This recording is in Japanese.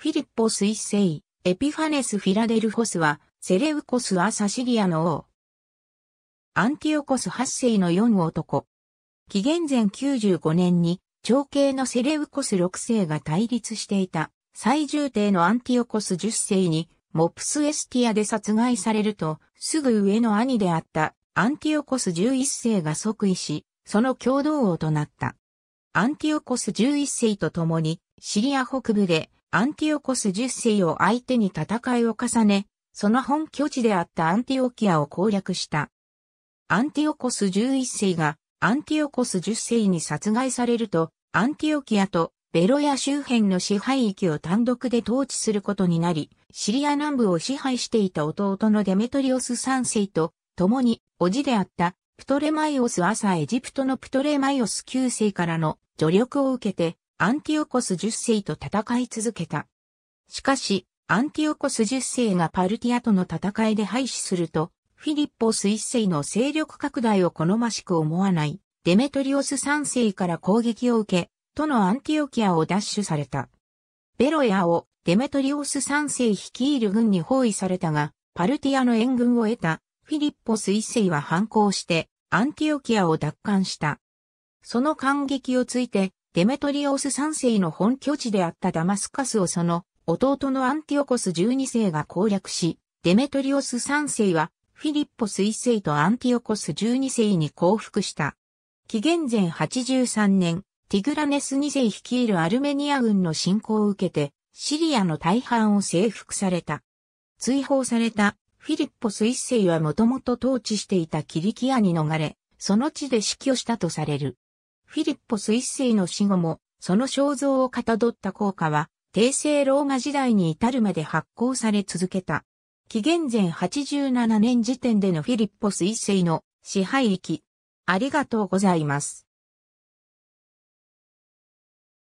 フィリッポス一世、エピファネス・フィラデルフォスは、セレウコス・ア・サシリアの王。アンティオコス八世の四男。紀元前95年に、長兄のセレウコス六世が対立していた、最重帝のアンティオコス十世に、モプスエスティアで殺害されると、すぐ上の兄であったアンティオコス十一世が即位し、その共同王となった。アンティオコス十一世と共に、シリア北部でアンティオコス10世を相手に戦いを重ね、その本拠地であったアンティオキアを攻略した。アンティオコス11世がアンティオコス10世に殺害されると、アンティオキアとベロヤ周辺の支配域を単独で統治することになり、シリア南部を支配していた弟のデメトリオス3世と共に、叔父であったプトレマイオス朝エジプトのプトレマイオス9世からの助力を受けて、アンティオコス10世と戦い続けた。しかし、アンティオコス10世がパルティアとの戦いで廃止すると、フィリッポス1世の勢力拡大を好ましく思わない、デメトリオス3世から攻撃を受け、とのアンティオキアを奪取された。ベロヤをデメトリオス3世率いる軍に包囲されたが、パルティアの援軍を得たフィリッポス1世は反抗してアンティオキアを奪還した。その感激をついてデメトリオス3世の本拠地であったダマスカスをその弟のアンティオコス12世が攻略し、デメトリオス3世はフィリッポス1世とアンティオコス12世に降伏した。紀元前83年、ティグラネス2世率いるアルメニア軍の侵攻を受けて、シリアの大半を征服された。追放されたフィリッポス1世はもともと統治していたキリキアに逃れ、その地で死去したとされる。フィリッポス一世の死後も、その肖像をかたどった硬貨は、帝政ローマ時代に至るまで発行され続けた。紀元前87年時点でのフィリッポス一世の支配域。ありがとうございます。